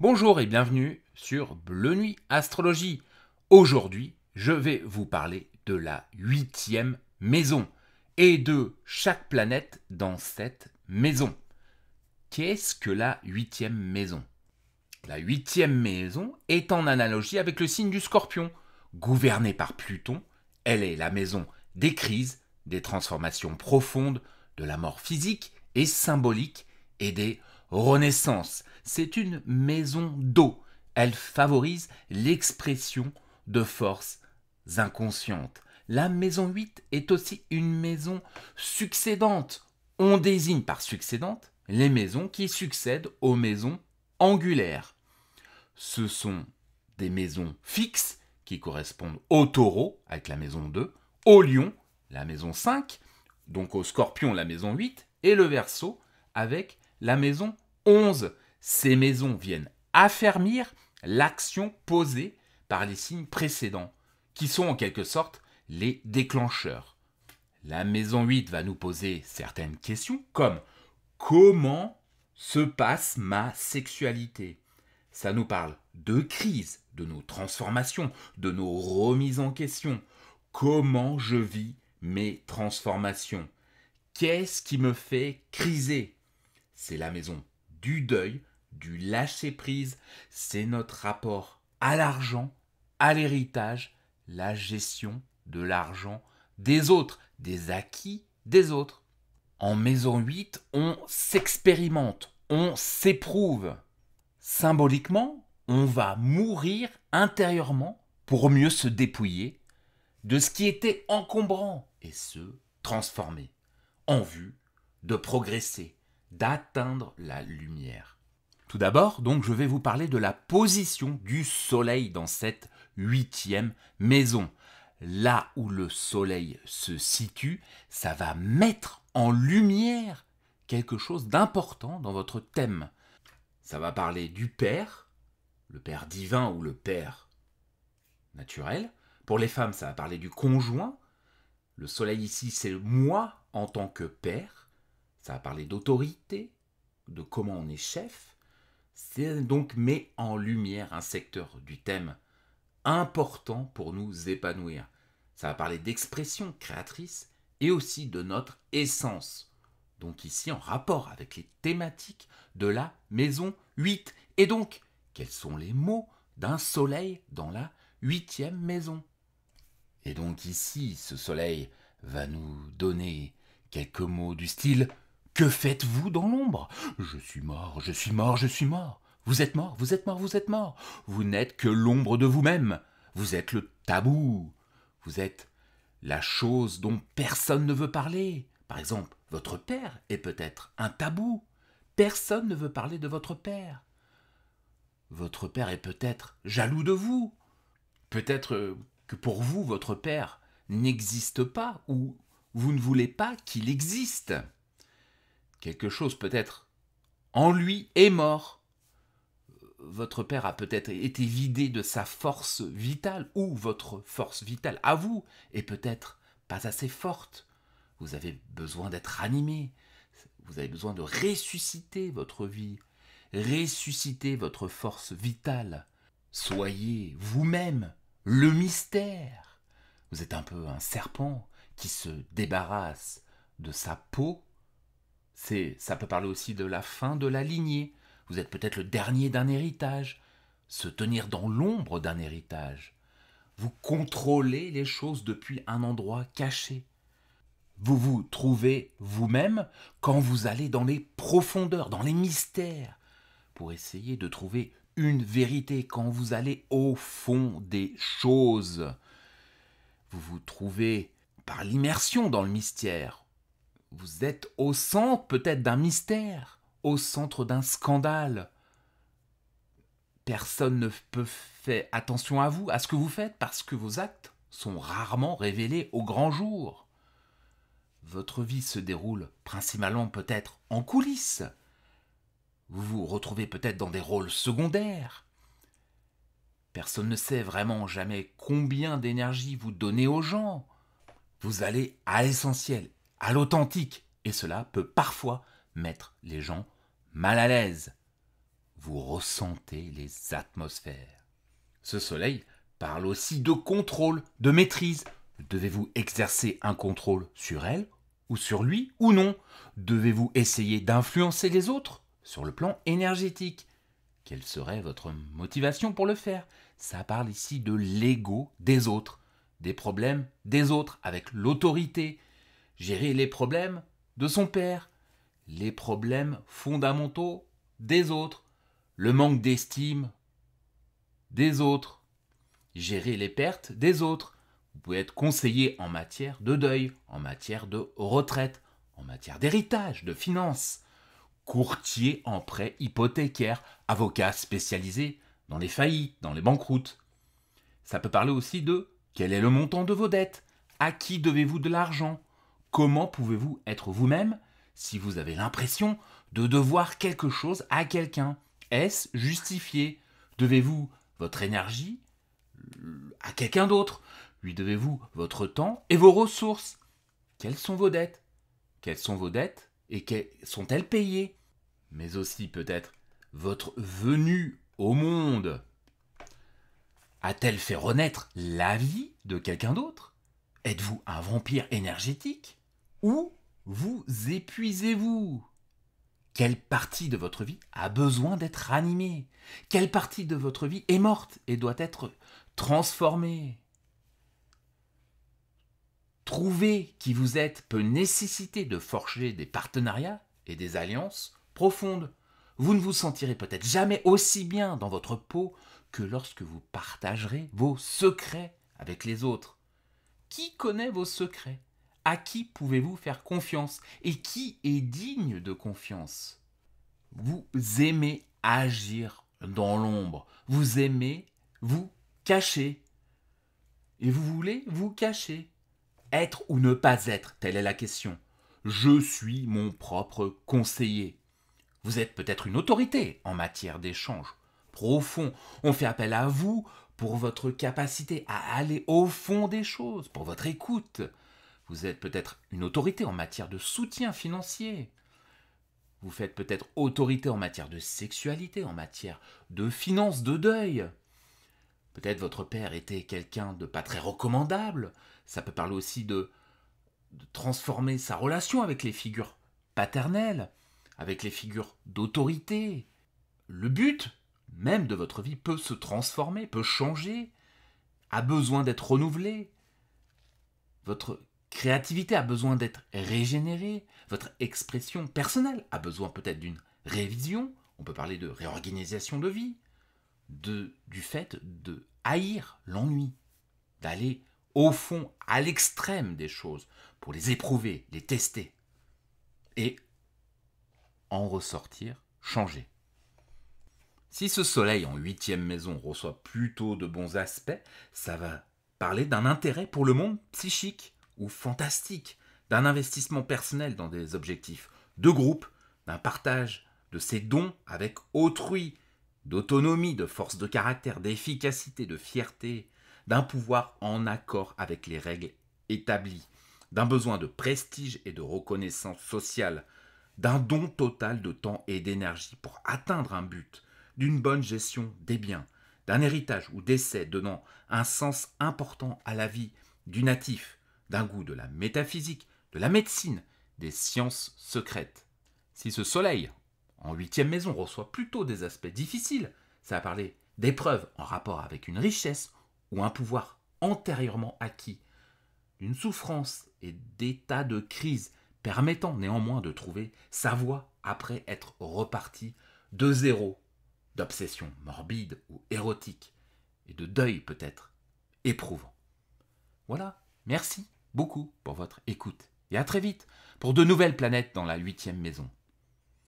Bonjour et bienvenue sur Bleu Nuit Astrologie. Aujourd'hui, je vais vous parler de la huitième maison et de chaque planète dans cette maison. Qu'est-ce que la huitième maison La huitième maison est en analogie avec le signe du scorpion. Gouvernée par Pluton, elle est la maison des crises, des transformations profondes, de la mort physique et symbolique et des Renaissance. C'est une maison d'eau. Elle favorise l'expression de forces inconscientes. La maison 8 est aussi une maison succédante. On désigne par succédante les maisons qui succèdent aux maisons angulaires. Ce sont des maisons fixes qui correspondent au taureau avec la maison 2, au lion la maison 5, donc au scorpion la maison 8 et le verso avec la maison 11. Ces maisons viennent affermir l'action posée par les signes précédents, qui sont en quelque sorte les déclencheurs. La maison 8 va nous poser certaines questions comme comment se passe ma sexualité Ça nous parle de crise, de nos transformations, de nos remises en question. Comment je vis mes transformations Qu'est-ce qui me fait criser C'est la maison du deuil, du lâcher-prise, c'est notre rapport à l'argent, à l'héritage, la gestion de l'argent des autres, des acquis des autres. En maison 8, on s'expérimente, on s'éprouve. Symboliquement, on va mourir intérieurement pour mieux se dépouiller de ce qui était encombrant et se transformer en vue de progresser d'atteindre la lumière. Tout d'abord, donc, je vais vous parler de la position du Soleil dans cette huitième maison. Là où le Soleil se situe, ça va mettre en lumière quelque chose d'important dans votre thème. Ça va parler du Père, le Père divin ou le Père naturel. Pour les femmes, ça va parler du conjoint. Le Soleil ici, c'est moi en tant que Père ça va parler d'autorité, de comment on est chef. C'est donc met en lumière un secteur du thème important pour nous épanouir. Ça va parler d'expression créatrice et aussi de notre essence. Donc ici en rapport avec les thématiques de la maison 8. Et donc, quels sont les mots d'un soleil dans la huitième maison Et donc ici, ce soleil va nous donner quelques mots du style ⁇ que faites-vous dans l'ombre Je suis mort, je suis mort, je suis mort. Vous êtes mort, vous êtes mort, vous êtes mort. Vous n'êtes que l'ombre de vous-même. Vous êtes le tabou. Vous êtes la chose dont personne ne veut parler. Par exemple, votre père est peut-être un tabou. Personne ne veut parler de votre père. Votre père est peut-être jaloux de vous. Peut-être que pour vous, votre père n'existe pas ou vous ne voulez pas qu'il existe. Quelque chose peut-être en lui est mort. Votre père a peut-être été vidé de sa force vitale, ou votre force vitale à vous est peut-être pas assez forte. Vous avez besoin d'être animé, vous avez besoin de ressusciter votre vie, ressusciter votre force vitale. Soyez vous-même le mystère. Vous êtes un peu un serpent qui se débarrasse de sa peau ça peut parler aussi de la fin de la lignée. Vous êtes peut-être le dernier d'un héritage. Se tenir dans l'ombre d'un héritage. Vous contrôlez les choses depuis un endroit caché. Vous vous trouvez vous-même quand vous allez dans les profondeurs, dans les mystères, pour essayer de trouver une vérité, quand vous allez au fond des choses. Vous vous trouvez par l'immersion dans le mystère, vous êtes au centre peut-être d'un mystère, au centre d'un scandale. Personne ne peut faire attention à vous, à ce que vous faites, parce que vos actes sont rarement révélés au grand jour. Votre vie se déroule principalement peut-être en coulisses. Vous vous retrouvez peut-être dans des rôles secondaires. Personne ne sait vraiment jamais combien d'énergie vous donnez aux gens. Vous allez à l'essentiel à l'authentique, et cela peut parfois mettre les gens mal à l'aise. Vous ressentez les atmosphères. Ce soleil parle aussi de contrôle, de maîtrise. Devez-vous exercer un contrôle sur elle ou sur lui ou non Devez-vous essayer d'influencer les autres sur le plan énergétique Quelle serait votre motivation pour le faire Ça parle ici de l'ego des autres, des problèmes des autres avec l'autorité, gérer les problèmes de son père, les problèmes fondamentaux des autres, le manque d'estime des autres, gérer les pertes des autres. Vous pouvez être conseiller en matière de deuil, en matière de retraite, en matière d'héritage, de finances, courtier en prêt hypothécaire, avocat spécialisé dans les faillites, dans les banqueroutes. Ça peut parler aussi de quel est le montant de vos dettes, à qui devez-vous de l'argent, Comment pouvez-vous être vous-même si vous avez l'impression de devoir quelque chose à quelqu'un Est-ce justifié Devez-vous votre énergie euh, à quelqu'un d'autre Lui devez-vous votre temps et vos ressources Quelles sont vos dettes Quelles sont vos dettes et sont-elles payées Mais aussi peut-être votre venue au monde a-t-elle fait renaître la vie de quelqu'un d'autre Êtes-vous un vampire énergétique où vous épuisez-vous Quelle partie de votre vie a besoin d'être animée Quelle partie de votre vie est morte et doit être transformée Trouver qui vous êtes peut nécessiter de forger des partenariats et des alliances profondes. Vous ne vous sentirez peut-être jamais aussi bien dans votre peau que lorsque vous partagerez vos secrets avec les autres. Qui connaît vos secrets à qui pouvez-vous faire confiance Et qui est digne de confiance Vous aimez agir dans l'ombre. Vous aimez vous cacher. Et vous voulez vous cacher. Être ou ne pas être, telle est la question. Je suis mon propre conseiller. Vous êtes peut-être une autorité en matière d'échange. Profond. On fait appel à vous pour votre capacité à aller au fond des choses, pour votre écoute, vous êtes peut-être une autorité en matière de soutien financier. Vous faites peut-être autorité en matière de sexualité, en matière de finances, de deuil. Peut-être votre père était quelqu'un de pas très recommandable. Ça peut parler aussi de, de transformer sa relation avec les figures paternelles, avec les figures d'autorité. Le but même de votre vie peut se transformer, peut changer, a besoin d'être renouvelé. Votre créativité a besoin d'être régénérée, votre expression personnelle a besoin peut-être d'une révision, on peut parler de réorganisation de vie, de, du fait de haïr l'ennui, d'aller au fond, à l'extrême des choses, pour les éprouver, les tester, et en ressortir changer. Si ce soleil en huitième maison reçoit plutôt de bons aspects, ça va parler d'un intérêt pour le monde psychique, ou fantastique d'un investissement personnel dans des objectifs de groupe, d'un partage de ses dons avec autrui, d'autonomie, de force de caractère, d'efficacité, de fierté, d'un pouvoir en accord avec les règles établies, d'un besoin de prestige et de reconnaissance sociale, d'un don total de temps et d'énergie pour atteindre un but, d'une bonne gestion des biens, d'un héritage ou d'essai donnant un sens important à la vie du natif, d'un goût de la métaphysique, de la médecine, des sciences secrètes. Si ce soleil, en huitième maison, reçoit plutôt des aspects difficiles, ça a parlé d'épreuves en rapport avec une richesse ou un pouvoir antérieurement acquis, d'une souffrance et d'état de crise permettant néanmoins de trouver sa voie après être reparti de zéro, d'obsession morbide ou érotique, et de deuil peut-être éprouvant. Voilà, merci beaucoup pour votre écoute. Et à très vite pour de nouvelles planètes dans la huitième maison.